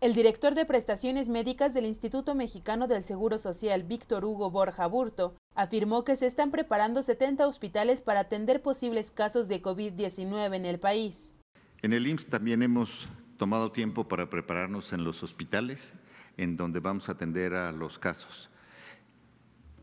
El director de prestaciones médicas del Instituto Mexicano del Seguro Social, Víctor Hugo Borja Burto, afirmó que se están preparando 70 hospitales para atender posibles casos de COVID-19 en el país. En el IMSS también hemos tomado tiempo para prepararnos en los hospitales en donde vamos a atender a los casos.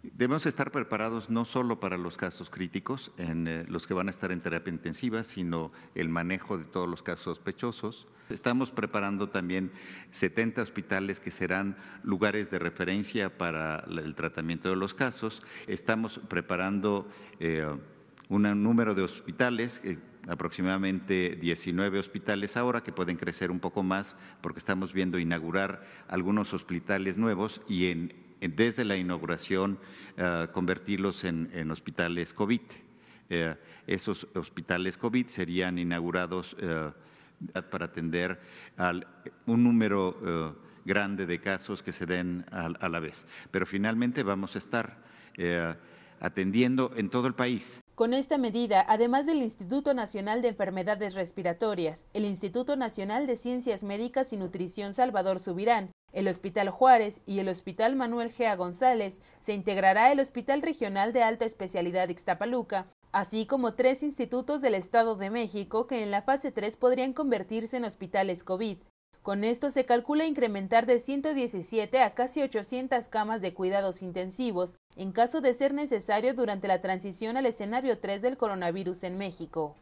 Debemos estar preparados no solo para los casos críticos, en eh, los que van a estar en terapia intensiva, sino el manejo de todos los casos sospechosos Estamos preparando también 70 hospitales que serán lugares de referencia para el tratamiento de los casos. Estamos preparando eh, un número de hospitales. Eh, aproximadamente 19 hospitales ahora, que pueden crecer un poco más, porque estamos viendo inaugurar algunos hospitales nuevos y en, desde la inauguración eh, convertirlos en, hospitales COVID. esos hospitales COVID serían inaugurados para atender a un número eh, grande de casos que se den a la vez. Pero finalmente vamos a estar eh, atendiendo en todo el país. Con esta medida, además del Instituto Nacional de Enfermedades Respiratorias, el Instituto Nacional de Ciencias Médicas y Nutrición Salvador Subirán, el Hospital Juárez y el Hospital Manuel Gea González, se integrará el Hospital Regional de Alta Especialidad Ixtapaluca, así como tres institutos del Estado de México que en la fase 3 podrían convertirse en hospitales COVID. Con esto se calcula incrementar de 117 a casi 800 camas de cuidados intensivos en caso de ser necesario durante la transición al escenario 3 del coronavirus en México.